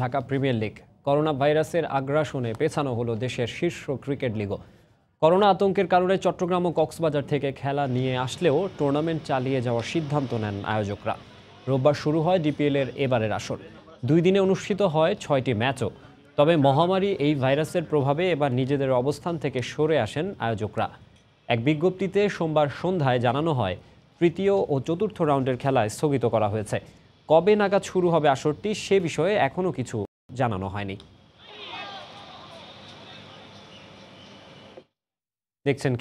Dhaka premier league corona ভাইরাসের আগ্রাসনে পেছানো হলো দেশের শীর্ষ ক্রিকেট লিগও করোনা আতঙ্কের কারণে চট্টগ্রাম ও কক্সবাজার থেকে খেলা নিয়ে আসলেও টুর্নামেন্ট চালিয়ে যাওয়ার সিদ্ধান্ত নেন আয়োজকরা রোববার শুরু হয় ডিপিএলের এবারের আসর দুই দিনে অনুষ্ঠিত হয় ছয়টি ম্যাচও তবে মহামারী এই ভাইরাসের প্রভাবে এবার নিজেদের অবস্থান থেকে সরে আসেন আয়োজকরা এক বিজ্ঞপ্তিতে সোমবার সন্ধ্যায় জানানো হয় তৃতীয় ও চতুর্থ রাউন্ডের খেলায় স্থগিত করা হয়েছে কবে নাগাদ শুরু হবে আসরটি সে বিষয়ে এখনও কিছু জানানো হয়নি দেখছেন